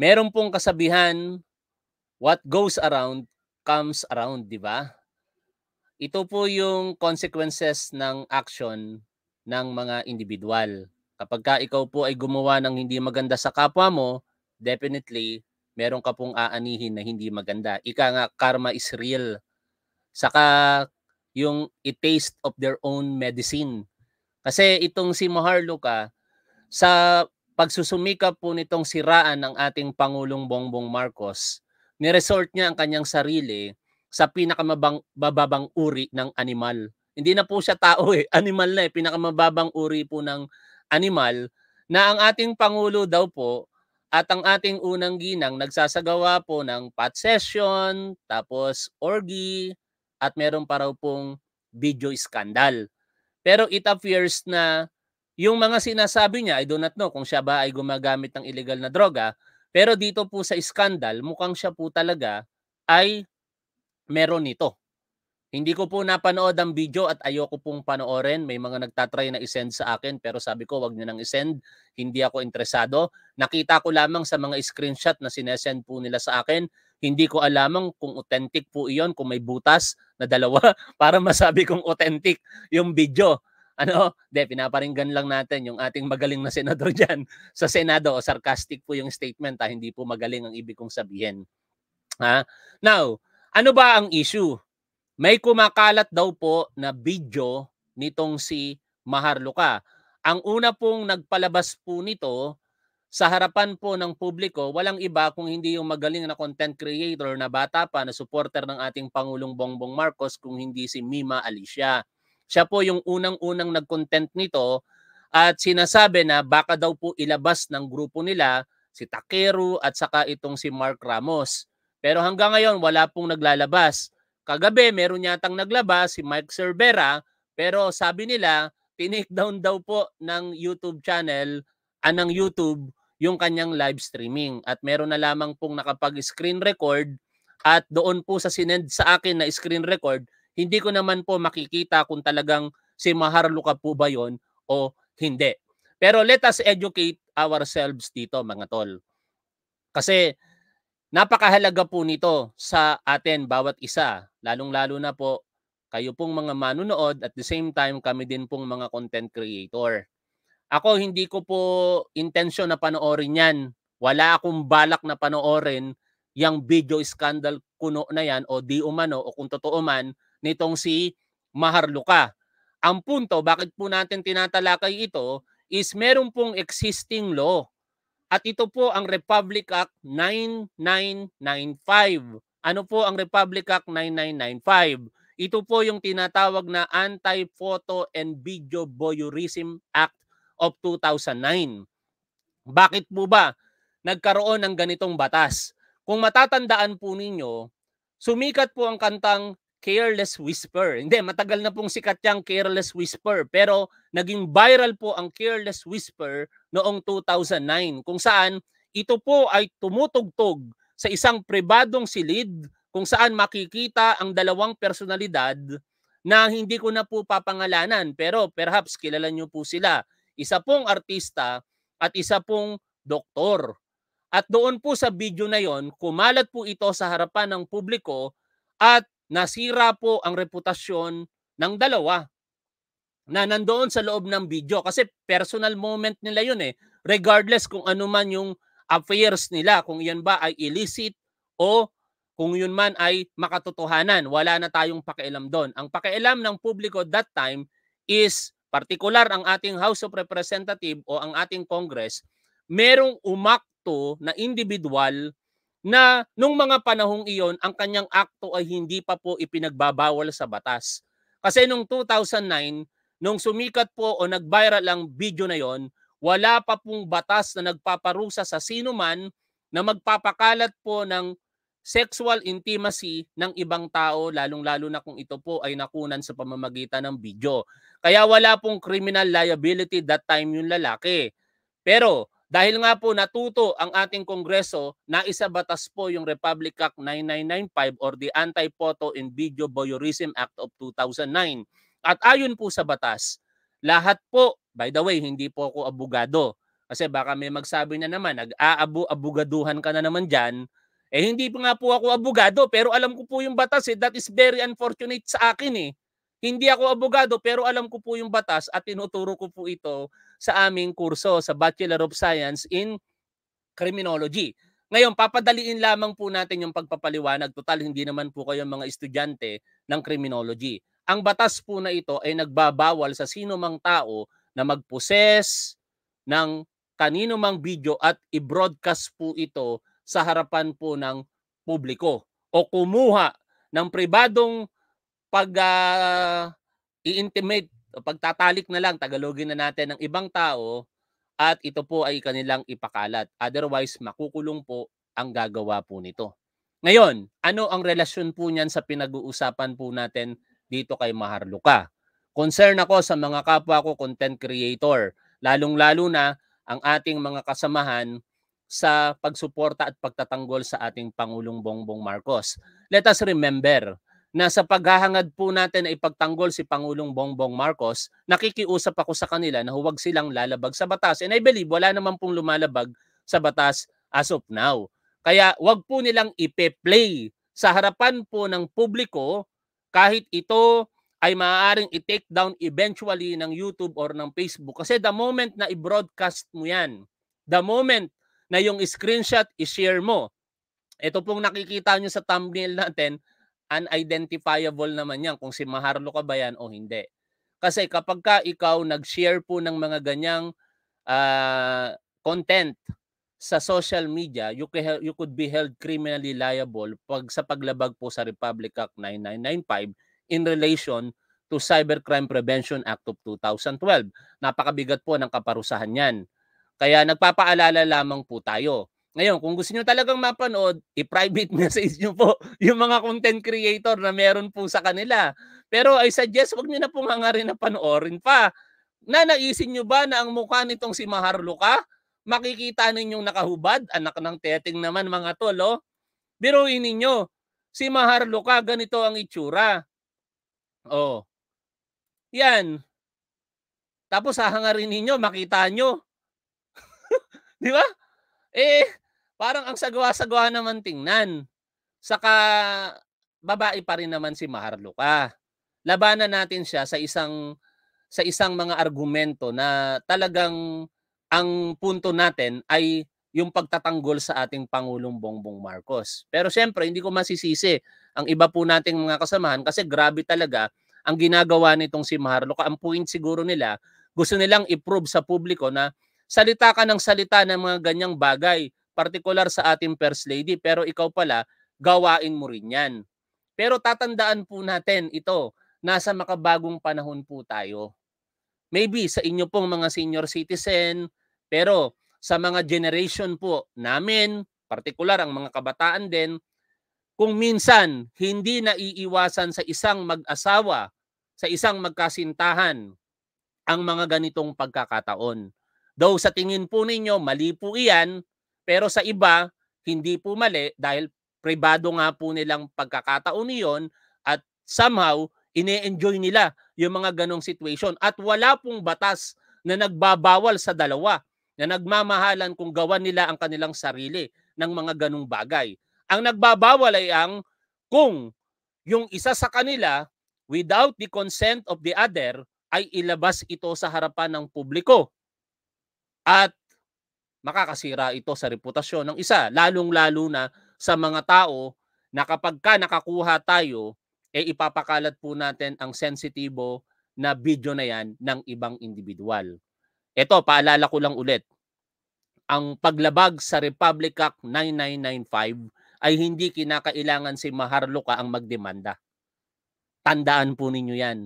meron pong kasabihan, what goes around comes around, di ba? Ito po yung consequences ng action ng mga individual. Kapag ka ikaw po ay gumawa ng hindi maganda sa kapwa mo, definitely, meron ka pong aanihin na hindi maganda. Ika nga, karma is real. Saka, yung it taste of their own medicine. Kasi itong si Maharlika, sa pagsusumikap po nitong siraan ng ating Pangulong Bongbong Marcos, niresort niya ang kanyang sarili sa pinakamababang uri ng animal. Hindi na po siya tao eh, animal na eh, pinakamababang uri po ng animal na ang ating Pangulo daw po at ang ating unang ginang nagsasagawa po ng pot session, tapos orgy, at meron pa raw pong video scandal. Pero it appears na yung mga sinasabi niya, I do not know kung siya ba ay gumagamit ng illegal na droga, pero dito po sa scandal, mukhang siya po talaga ay meron nito. Hindi ko po napanood ang video at ayoko pong panoorin. May mga nagtatry na isend sa akin pero sabi ko wag niyo nang isend. Hindi ako interesado. Nakita ko lamang sa mga screenshot na sinesend po nila sa akin. Hindi ko alamang kung authentic po iyon, kung may butas na dalawa para masabi kong authentic yung video ano, de, pinaparinggan lang natin yung ating magaling na senador dyan sa Senado. Sarcastic po yung statement, ha? Ah. hindi po magaling ang ibig kong sabihin. Ha? Now, ano ba ang issue? May kumakalat daw po na video nitong si Maharlika. Ang una pong nagpalabas po nito sa harapan po ng publiko, walang iba kung hindi yung magaling na content creator na bata pa na supporter ng ating Pangulong Bongbong Marcos kung hindi si Mima Alicia. Siya po yung unang-unang nag-content nito at sinasabi na baka daw po ilabas ng grupo nila si Takeru at saka itong si Mark Ramos. Pero hanggang ngayon wala pong naglalabas. Kagabi meron yatang naglabas si Mike Cervera pero sabi nila tinake daw po ng YouTube channel ah, YouTube yung kanyang live streaming at meron na lamang pong nakapag-screen record at doon po sa sinend sa akin na screen record hindi ko naman po makikita kung talagang si Maharlika po ba yon o hindi. Pero let us educate ourselves dito mga tol. Kasi napakahalaga po nito sa atin bawat isa, lalong-lalo na po kayo pong mga manunood at the same time kami din pong mga content creator. Ako hindi ko po intensyon na panoorin yan. Wala akong balak na panoorin yung video scandal kuno na yan o di umano o kung totoo man nitong si Maharlika. Ang punto, bakit po natin tinatalakay ito is meron pong existing law. At ito po ang Republic Act 9995. Ano po ang Republic Act 9995? Ito po yung tinatawag na Anti-Photo and Video Voyeurism Act of 2009. Bakit po ba nagkaroon ng ganitong batas? Kung matatandaan po ninyo, sumikat po ang kantang Careless Whisper. Hindi, matagal na pong sikat yung Careless Whisper. Pero naging viral po ang Careless Whisper noong 2009 kung saan ito po ay tumutugtog sa isang pribadong silid kung saan makikita ang dalawang personalidad na hindi ko na po papangalanan pero perhaps kilala nyo po sila. Isa pong artista at isa pong doktor. At doon po sa video na yon, kumalat po ito sa harapan ng publiko at nasira po ang reputasyon ng dalawa na nandoon sa loob ng video kasi personal moment nila yun eh regardless kung ano man yung affairs nila kung yan ba ay illicit o kung yun man ay makatotohanan wala na tayong pakialam doon ang pakialam ng publiko that time is partikular ang ating House of Representative o ang ating Congress merong umakto na individual na nung mga panahong iyon, ang kanyang akto ay hindi pa po ipinagbabawal sa batas. Kasi nung 2009, nung sumikat po o nag-viral ang video na yon, wala pa pong batas na nagpaparusa sa sino man na magpapakalat po ng sexual intimacy ng ibang tao, lalong-lalo na kung ito po ay nakunan sa pamamagitan ng video. Kaya wala pong criminal liability that time yung lalaki. Pero dahil nga po natuto ang ating Kongreso na isa batas po yung Republic Act 9995 or the Anti-Photo and Video Voyeurism Act of 2009. At ayon po sa batas, lahat po, by the way, hindi po ako abogado. Kasi baka may magsabi na naman, nag-aabu-abugaduhan ka na naman dyan. Eh hindi po nga po ako abogado pero alam ko po yung batas eh. That is very unfortunate sa akin eh. Hindi ako abogado pero alam ko po yung batas at tinuturo ko po ito sa aming kurso sa Bachelor of Science in Criminology. Ngayon, papadaliin lamang po natin yung pagpapaliwanag. Total, hindi naman po kayo mga estudyante ng criminology. Ang batas po na ito ay nagbabawal sa sino mang tao na magposes ng kanino mang video at i-broadcast po ito sa harapan po ng publiko o kumuha ng pribadong pag uh, pagtatalik na lang, Tagalogin na natin ng ibang tao at ito po ay kanilang ipakalat. Otherwise, makukulong po ang gagawa po nito. Ngayon, ano ang relasyon po niyan sa pinag-uusapan po natin dito kay Maharluka? Concern ako sa mga kapwa ko content creator, lalong-lalo na ang ating mga kasamahan sa pagsuporta at pagtatanggol sa ating Pangulong Bongbong Marcos. Let us remember, na sa paghahangad po natin na ipagtanggol si Pangulong Bongbong Marcos, nakikiusap ako sa kanila na huwag silang lalabag sa batas. And I believe wala naman pong lumalabag sa batas as of now. Kaya wag po nilang ipe-play sa harapan po ng publiko kahit ito ay maaaring i-take down eventually ng YouTube or ng Facebook. Kasi the moment na i-broadcast mo yan, the moment na yung screenshot i-share mo, ito pong nakikita nyo sa thumbnail natin, unidentifiable naman yan kung si Maharlo ka ba yan o hindi. Kasi kapag ka ikaw nag-share po ng mga ganyang uh, content sa social media, you, you could be held criminally liable pag sa paglabag po sa Republic Act 9995 in relation to Cybercrime Prevention Act of 2012. Napakabigat po ng kaparusahan yan. Kaya nagpapaalala lamang po tayo ngayon, kung gusto niyo talagang mapanood, i-private message niyo po yung mga content creator na meron po sa kanila. Pero I suggest wag niyo na pong hangarin na panoorin pa. Na naisin niyo ba na ang mukha nitong si Maharluka, makikita ninyong nakahubad, anak ng teteng naman mga tol, oh. Biruin ninyo, si Maharluka, ganito ang itsura. Oh. Yan. Tapos hahangarin ninyo, makita nyo. Di ba? Eh, parang ang sagwa-sagwa naman tingnan. Saka, babae pa rin naman si Maharlika. Labanan natin siya sa isang sa isang mga argumento na talagang ang punto natin ay yung pagtatanggol sa ating Pangulong Bongbong Marcos. Pero siyempre, hindi ko masisisi ang iba po nating mga kasamahan kasi grabe talaga ang ginagawa nitong si Maharlika. Ang point siguro nila, gusto nilang i-prove sa publiko na salita ka ng salita ng mga ganyang bagay, particular sa ating First Lady, pero ikaw pala, gawain mo rin yan. Pero tatandaan po natin ito, nasa makabagong panahon po tayo. Maybe sa inyo pong mga senior citizen, pero sa mga generation po namin, particular ang mga kabataan din, kung minsan hindi naiiwasan sa isang mag-asawa, sa isang magkasintahan, ang mga ganitong pagkakataon. Though sa tingin po ninyo, mali po iyan, pero sa iba, hindi po mali dahil pribado nga po nilang pagkakataon iyon at somehow, ine-enjoy nila yung mga ganong situation. At wala pong batas na nagbabawal sa dalawa na nagmamahalan kung gawa nila ang kanilang sarili ng mga ganong bagay. Ang nagbabawal ay ang kung yung isa sa kanila without the consent of the other ay ilabas ito sa harapan ng publiko. At makakasira ito sa reputasyon ng isa, lalong-lalo na sa mga tao na kapag ka nakakuha tayo, eh ipapakalat po natin ang sensitibo na video na yan ng ibang individual. Ito, paalala ko lang ulit. Ang paglabag sa Republic Act 9995 ay hindi kinakailangan si Maharlika ang magdemanda. Tandaan po ninyo yan.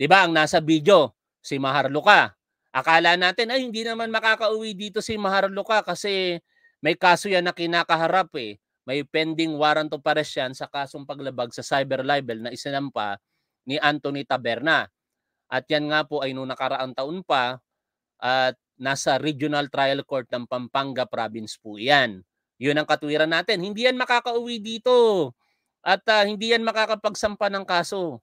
Diba ang nasa video, si Maharlika, Akala natin ay hindi naman makakauwi dito si Maharlika kasi may kaso yan na kinakaharap eh. May pending warrant of arrest yan sa kasong paglabag sa cyber libel na isinampa ni Anthony Taberna. At yan nga po ay noong nakaraang taon pa at nasa Regional Trial Court ng Pampanga Province po yan. Yun ang katwiran natin. Hindi yan makakauwi dito at uh, hindi yan makakapagsampa ng kaso.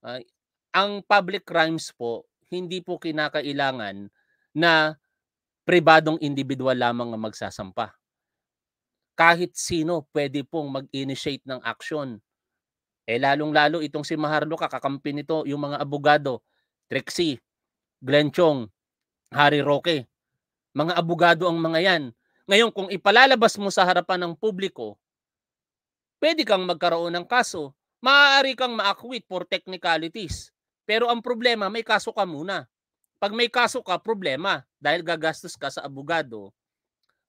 Uh, ang public crimes po hindi po kinakailangan na pribadong individual lamang ang magsasampa. Kahit sino pwede pong mag-initiate ng action. Eh lalong-lalo itong si Maharlo, kakakampi nito, yung mga abogado, Trixie, Glenn Chong, Harry Roque. Mga abogado ang mga yan. Ngayon, kung ipalalabas mo sa harapan ng publiko, pwede kang magkaroon ng kaso, maaari kang ma-acquit for technicalities. Pero ang problema, may kaso ka muna. Pag may kaso ka, problema. Dahil gagastos ka sa abogado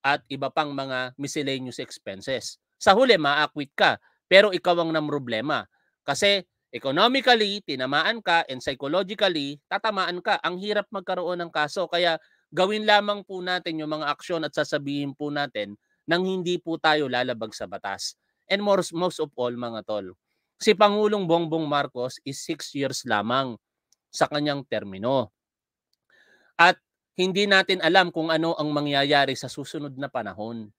at iba pang mga miscellaneous expenses. Sa huli, ma-acquit ka. Pero ikaw ang problema. Kasi economically, tinamaan ka, and psychologically, tatamaan ka. Ang hirap magkaroon ng kaso. Kaya gawin lamang po natin yung mga aksyon at sasabihin po natin nang hindi po tayo lalabag sa batas. And more, most of all, mga tol, Si Pangulong Bongbong Marcos is 6 years lamang sa kanyang termino. At hindi natin alam kung ano ang mangyayari sa susunod na panahon.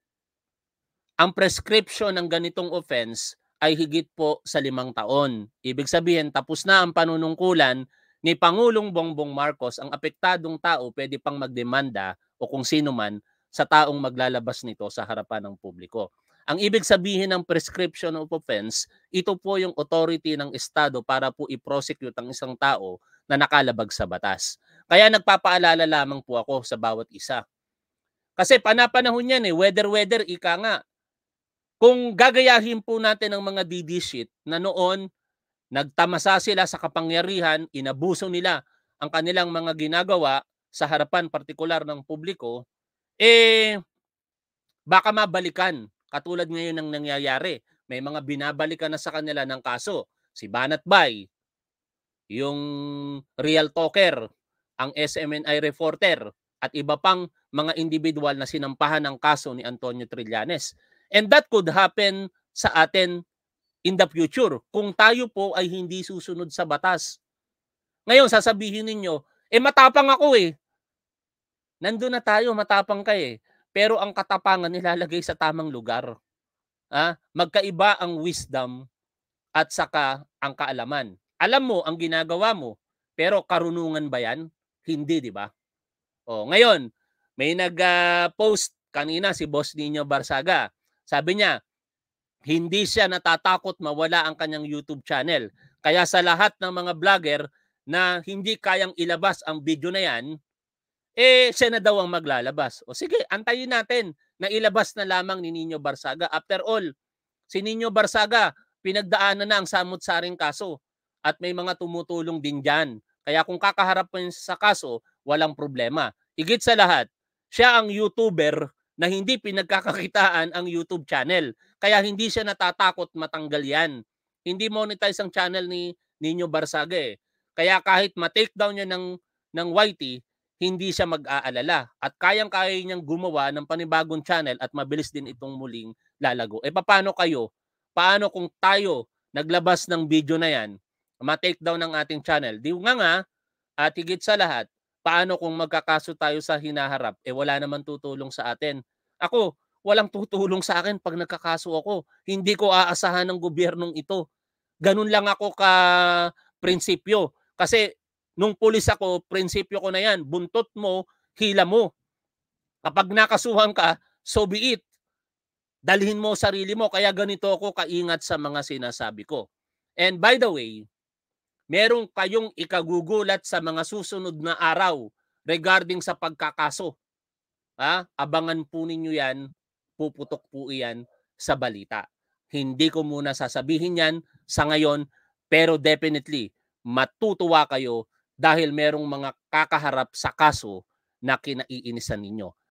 Ang prescription ng ganitong offense ay higit po sa limang taon. Ibig sabihin, tapos na ang panunungkulan ni Pangulong Bongbong Marcos, ang apektadong tao pwede pang magdemanda o kung sino man sa taong maglalabas nito sa harapan ng publiko. Ang ibig sabihin ng prescription of offense, ito po yung authority ng Estado para po i-prosecute ang isang tao na nakalabag sa batas. Kaya nagpapaalala lamang po ako sa bawat isa. Kasi panapanahon yan eh, weather-weather, ika nga. Kung gagayahin po natin ang mga DD sheet na noon, nagtamasa sila sa kapangyarihan, inabuso nila ang kanilang mga ginagawa sa harapan partikular ng publiko, eh baka mabalikan Katulad ngayon ng nangyayari, may mga binabalikan na sa kanila ng kaso. Si Banat Bay, yung Real Talker, ang SMNI reporter, at iba pang mga individual na sinampahan ng kaso ni Antonio Trillanes. And that could happen sa atin in the future kung tayo po ay hindi susunod sa batas. Ngayon, sasabihin ninyo, eh matapang ako eh. Nandun na tayo, matapang ka eh pero ang katapangan nilalagay sa tamang lugar. Ha? Ah, magkaiba ang wisdom at saka ang kaalaman. Alam mo ang ginagawa mo, pero karunungan ba 'yan? Hindi, 'di ba? Oh, ngayon, may nag-post ah, kanina si Boss Nino Barsaga. Sabi niya, hindi siya natatakot mawala ang kanyang YouTube channel. Kaya sa lahat ng mga vlogger na hindi kayang ilabas ang video na 'yan, eh siya na daw ang maglalabas. O sige, antayin natin na ilabas na lamang ni Ninyo Barsaga. After all, si Ninyo Barsaga, pinagdaanan na ang samot-saring kaso at may mga tumutulong din dyan. Kaya kung kakaharap mo sa kaso, walang problema. Igit sa lahat, siya ang YouTuber na hindi pinagkakakitaan ang YouTube channel. Kaya hindi siya natatakot matanggal yan. Hindi monetize ang channel ni Ninyo Barsaga eh. Kaya kahit ma-take down niya ng, ng YT, hindi siya mag-aalala at kayang-kaya niyang gumawa ng panibagong channel at mabilis din itong muling lalago. E paano kayo? Paano kung tayo naglabas ng video na yan, ma-take down ng ating channel? Di nga nga, at higit sa lahat, paano kung magkakaso tayo sa hinaharap? E wala naman tutulong sa atin. Ako, walang tutulong sa akin pag nagkakaso ako. Hindi ko aasahan ng gobyernong ito. Ganun lang ako ka prinsipyo. Kasi Nung pulis ako, prinsipyo ko na yan, buntot mo, hila mo. Kapag nakasuhan ka, so be it. Dalhin mo sarili mo, kaya ganito ako kaingat sa mga sinasabi ko. And by the way, merong kayong ikagugulat sa mga susunod na araw regarding sa pagkakaso. Ha? Abangan po ninyo yan, puputok po iyan sa balita. Hindi ko muna sasabihin yan sa ngayon, pero definitely matutuwa kayo dahil merong mga kakaharap sa kaso na kinaiinisan ninyo.